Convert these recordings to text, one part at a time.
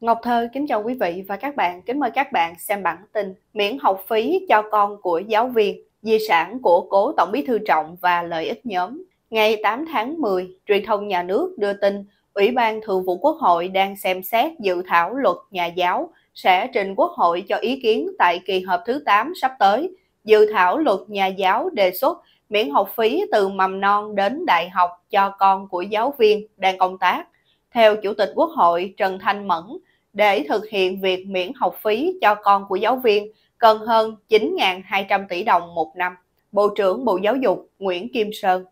Ngọc Thơ kính chào quý vị và các bạn. Kính mời các bạn xem bản tin miễn học phí cho con của giáo viên, di sản của cố Tổng bí thư Trọng và lợi ích nhóm. Ngày 8 tháng 10, truyền thông nhà nước đưa tin Ủy ban Thường vụ Quốc hội đang xem xét dự thảo luật nhà giáo sẽ trình Quốc hội cho ý kiến tại kỳ họp thứ 8 sắp tới. Dự thảo luật nhà giáo đề xuất miễn học phí từ mầm non đến đại học cho con của giáo viên đang công tác. Theo Chủ tịch Quốc hội Trần Thanh Mẫn, để thực hiện việc miễn học phí cho con của giáo viên cần hơn 9.200 tỷ đồng một năm. Bộ trưởng Bộ Giáo dục Nguyễn Kim Sơn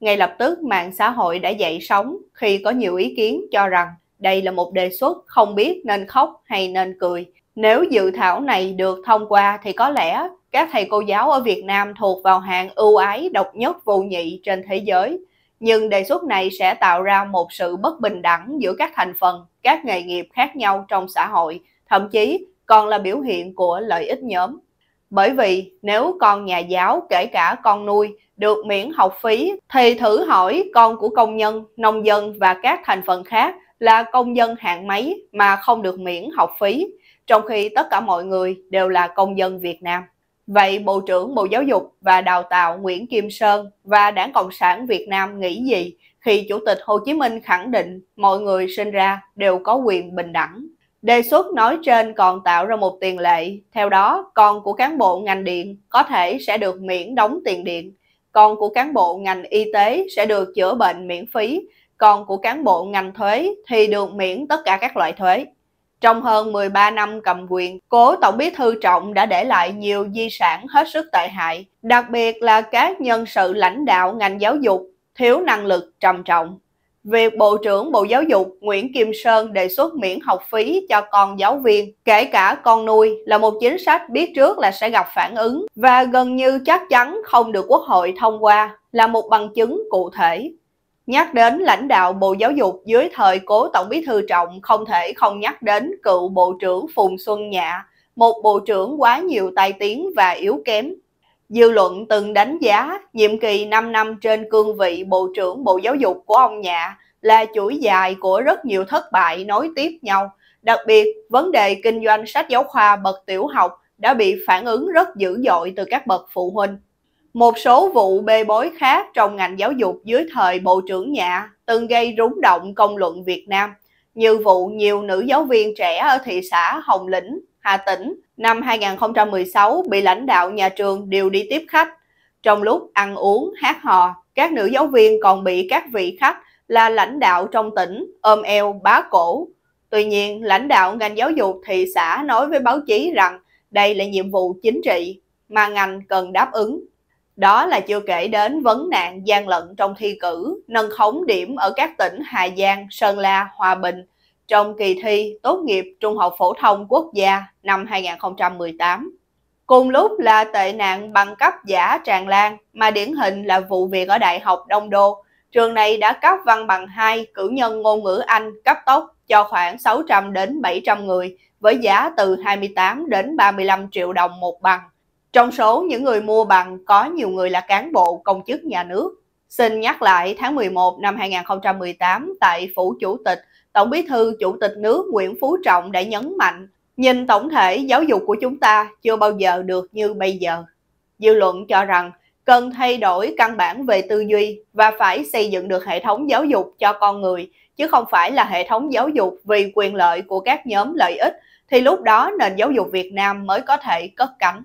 ngay lập tức mạng xã hội đã dậy sóng khi có nhiều ý kiến cho rằng đây là một đề xuất không biết nên khóc hay nên cười. Nếu dự thảo này được thông qua thì có lẽ các thầy cô giáo ở Việt Nam thuộc vào hạng ưu ái độc nhất vô nhị trên thế giới nhưng đề xuất này sẽ tạo ra một sự bất bình đẳng giữa các thành phần, các nghề nghiệp khác nhau trong xã hội, thậm chí còn là biểu hiện của lợi ích nhóm. Bởi vì nếu con nhà giáo kể cả con nuôi được miễn học phí thì thử hỏi con của công nhân, nông dân và các thành phần khác là công dân hạng mấy mà không được miễn học phí, trong khi tất cả mọi người đều là công dân Việt Nam. Vậy Bộ trưởng Bộ Giáo dục và Đào tạo Nguyễn Kim Sơn và Đảng Cộng sản Việt Nam nghĩ gì khi Chủ tịch Hồ Chí Minh khẳng định mọi người sinh ra đều có quyền bình đẳng? Đề xuất nói trên còn tạo ra một tiền lệ, theo đó con của cán bộ ngành điện có thể sẽ được miễn đóng tiền điện, con của cán bộ ngành y tế sẽ được chữa bệnh miễn phí, con của cán bộ ngành thuế thì được miễn tất cả các loại thuế. Trong hơn 13 năm cầm quyền, cố Tổng bí thư Trọng đã để lại nhiều di sản hết sức tệ hại, đặc biệt là các nhân sự lãnh đạo ngành giáo dục thiếu năng lực trầm trọng. Việc Bộ trưởng Bộ Giáo dục Nguyễn Kim Sơn đề xuất miễn học phí cho con giáo viên, kể cả con nuôi, là một chính sách biết trước là sẽ gặp phản ứng và gần như chắc chắn không được Quốc hội thông qua, là một bằng chứng cụ thể. Nhắc đến lãnh đạo Bộ Giáo dục dưới thời cố Tổng bí thư Trọng không thể không nhắc đến cựu Bộ trưởng Phùng Xuân Nhạ, một Bộ trưởng quá nhiều tai tiếng và yếu kém. Dư luận từng đánh giá nhiệm kỳ 5 năm trên cương vị Bộ trưởng Bộ Giáo dục của ông Nhạ là chuỗi dài của rất nhiều thất bại nối tiếp nhau. Đặc biệt, vấn đề kinh doanh sách giáo khoa bậc tiểu học đã bị phản ứng rất dữ dội từ các bậc phụ huynh. Một số vụ bê bối khác trong ngành giáo dục dưới thời Bộ trưởng Nhạ từng gây rúng động công luận Việt Nam, như vụ nhiều nữ giáo viên trẻ ở thị xã Hồng Lĩnh, Hà Tĩnh năm 2016 bị lãnh đạo nhà trường điều đi tiếp khách. Trong lúc ăn uống, hát hò, các nữ giáo viên còn bị các vị khách là lãnh đạo trong tỉnh ôm eo bá cổ. Tuy nhiên, lãnh đạo ngành giáo dục thị xã nói với báo chí rằng đây là nhiệm vụ chính trị mà ngành cần đáp ứng đó là chưa kể đến vấn nạn gian lận trong thi cử, nâng khống điểm ở các tỉnh Hà Giang, Sơn La, Hòa Bình trong kỳ thi tốt nghiệp Trung học phổ thông quốc gia năm 2018. Cùng lúc là tệ nạn bằng cấp giả tràn lan mà điển hình là vụ việc ở Đại học Đông Đô. Trường này đã cấp văn bằng 2 cử nhân ngôn ngữ Anh cấp tốc cho khoảng 600 đến 700 người với giá từ 28 đến 35 triệu đồng một bằng. Trong số những người mua bằng có nhiều người là cán bộ công chức nhà nước. Xin nhắc lại tháng 11 năm 2018 tại Phủ Chủ tịch, Tổng bí thư Chủ tịch nước Nguyễn Phú Trọng đã nhấn mạnh nhìn tổng thể giáo dục của chúng ta chưa bao giờ được như bây giờ. Dư luận cho rằng cần thay đổi căn bản về tư duy và phải xây dựng được hệ thống giáo dục cho con người, chứ không phải là hệ thống giáo dục vì quyền lợi của các nhóm lợi ích, thì lúc đó nền giáo dục Việt Nam mới có thể cất cánh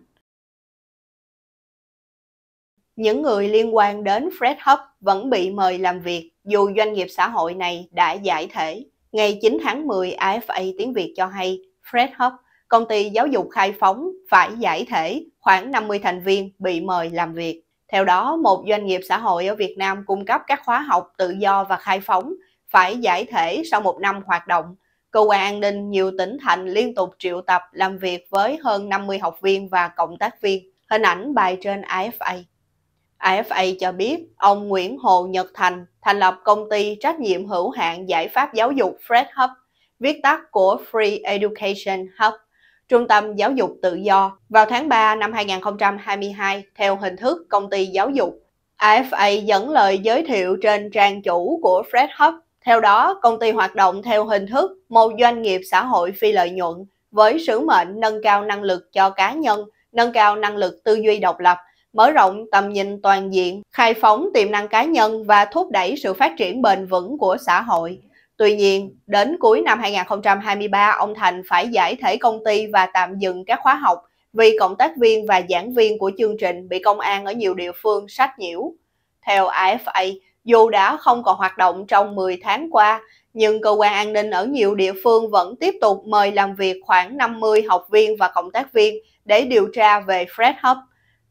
những người liên quan đến Fred Hub vẫn bị mời làm việc dù doanh nghiệp xã hội này đã giải thể. Ngày 9 tháng 10, AFA tiếng Việt cho hay Fred Hub, công ty giáo dục khai phóng, phải giải thể khoảng 50 thành viên bị mời làm việc. Theo đó, một doanh nghiệp xã hội ở Việt Nam cung cấp các khóa học tự do và khai phóng phải giải thể sau một năm hoạt động. Cơ quan an ninh nhiều tỉnh thành liên tục triệu tập làm việc với hơn 50 học viên và cộng tác viên. Hình ảnh bài trên AFA. AFA cho biết ông Nguyễn Hồ Nhật Thành thành lập công ty trách nhiệm hữu hạn giải pháp giáo dục Fred Hub, viết tắt của Free Education Hub, Trung tâm Giáo dục Tự do, vào tháng 3 năm 2022 theo hình thức công ty giáo dục. AFA dẫn lời giới thiệu trên trang chủ của Fred Hub. Theo đó, công ty hoạt động theo hình thức một doanh nghiệp xã hội phi lợi nhuận với sứ mệnh nâng cao năng lực cho cá nhân, nâng cao năng lực tư duy độc lập – mở rộng tầm nhìn toàn diện, khai phóng tiềm năng cá nhân và thúc đẩy sự phát triển bền vững của xã hội. Tuy nhiên, đến cuối năm 2023, ông Thành phải giải thể công ty và tạm dừng các khóa học vì cộng tác viên và giảng viên của chương trình bị công an ở nhiều địa phương sách nhiễu. Theo AFA, dù đã không còn hoạt động trong 10 tháng qua, nhưng cơ quan an ninh ở nhiều địa phương vẫn tiếp tục mời làm việc khoảng 50 học viên và cộng tác viên để điều tra về Fred Hub.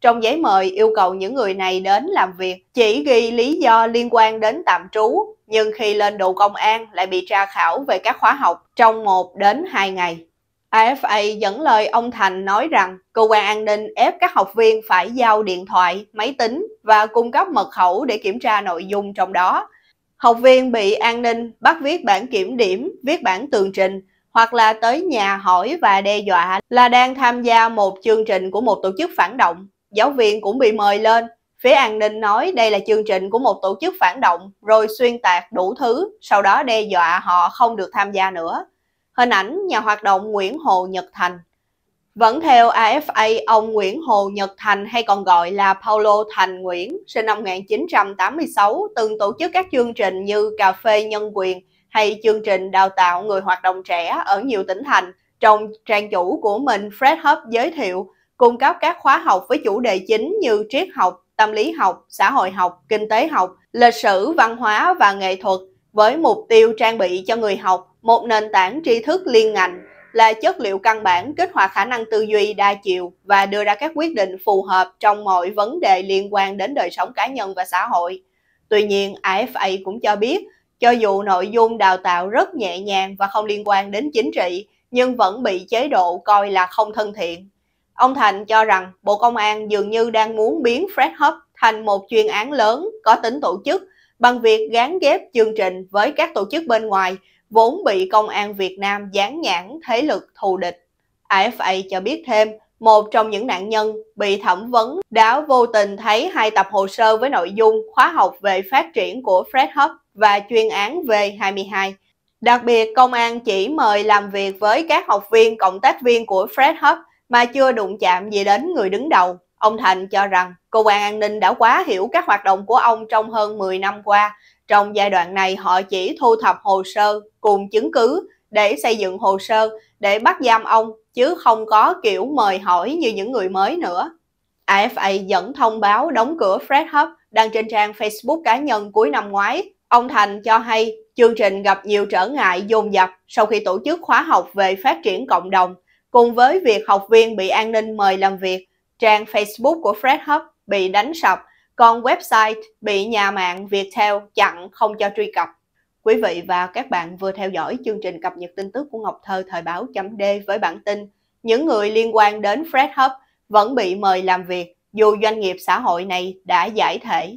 Trong giấy mời yêu cầu những người này đến làm việc chỉ ghi lý do liên quan đến tạm trú, nhưng khi lên đồ công an lại bị tra khảo về các khóa học trong 1 đến 2 ngày. AFA dẫn lời ông Thành nói rằng cơ quan an ninh ép các học viên phải giao điện thoại, máy tính và cung cấp mật khẩu để kiểm tra nội dung trong đó. Học viên bị an ninh bắt viết bản kiểm điểm, viết bản tường trình hoặc là tới nhà hỏi và đe dọa là đang tham gia một chương trình của một tổ chức phản động giáo viên cũng bị mời lên. Phía an ninh nói đây là chương trình của một tổ chức phản động, rồi xuyên tạc đủ thứ, sau đó đe dọa họ không được tham gia nữa. Hình ảnh nhà hoạt động Nguyễn Hồ Nhật Thành vẫn theo AFA, ông Nguyễn Hồ Nhật Thành hay còn gọi là Paulo Thành Nguyễn, sinh năm 1986, từng tổ chức các chương trình như Cà phê Nhân quyền hay chương trình đào tạo người hoạt động trẻ ở nhiều tỉnh thành. Trong trang chủ của mình, Fred Hub giới thiệu cung cấp các khóa học với chủ đề chính như triết học, tâm lý học, xã hội học, kinh tế học, lịch sử, văn hóa và nghệ thuật với mục tiêu trang bị cho người học một nền tảng tri thức liên ngành là chất liệu căn bản kích hoạt khả năng tư duy đa chiều và đưa ra các quyết định phù hợp trong mọi vấn đề liên quan đến đời sống cá nhân và xã hội. Tuy nhiên, AFA cũng cho biết, cho dù nội dung đào tạo rất nhẹ nhàng và không liên quan đến chính trị, nhưng vẫn bị chế độ coi là không thân thiện Ông Thành cho rằng Bộ Công an dường như đang muốn biến Fred Hub thành một chuyên án lớn có tính tổ chức bằng việc gán ghép chương trình với các tổ chức bên ngoài vốn bị Công an Việt Nam dán nhãn thế lực thù địch. AFA cho biết thêm, một trong những nạn nhân bị thẩm vấn đã vô tình thấy hai tập hồ sơ với nội dung khóa học về phát triển của Fred Hub và chuyên án V22. Đặc biệt, công an chỉ mời làm việc với các học viên cộng tác viên của Fred Hub mà chưa đụng chạm gì đến người đứng đầu. Ông Thành cho rằng cơ quan an ninh đã quá hiểu các hoạt động của ông trong hơn 10 năm qua. Trong giai đoạn này họ chỉ thu thập hồ sơ cùng chứng cứ để xây dựng hồ sơ để bắt giam ông chứ không có kiểu mời hỏi như những người mới nữa. AFA dẫn thông báo đóng cửa Fred Hub đăng trên trang Facebook cá nhân cuối năm ngoái. Ông Thành cho hay chương trình gặp nhiều trở ngại dồn dập sau khi tổ chức khóa học về phát triển cộng đồng Cùng với việc học viên bị an ninh mời làm việc, trang Facebook của Fred Hub bị đánh sập, còn website bị nhà mạng Viettel chặn không cho truy cập. Quý vị và các bạn vừa theo dõi chương trình cập nhật tin tức của Ngọc Thơ Thời báo chấm D với bản tin Những người liên quan đến Fred Hub vẫn bị mời làm việc dù doanh nghiệp xã hội này đã giải thể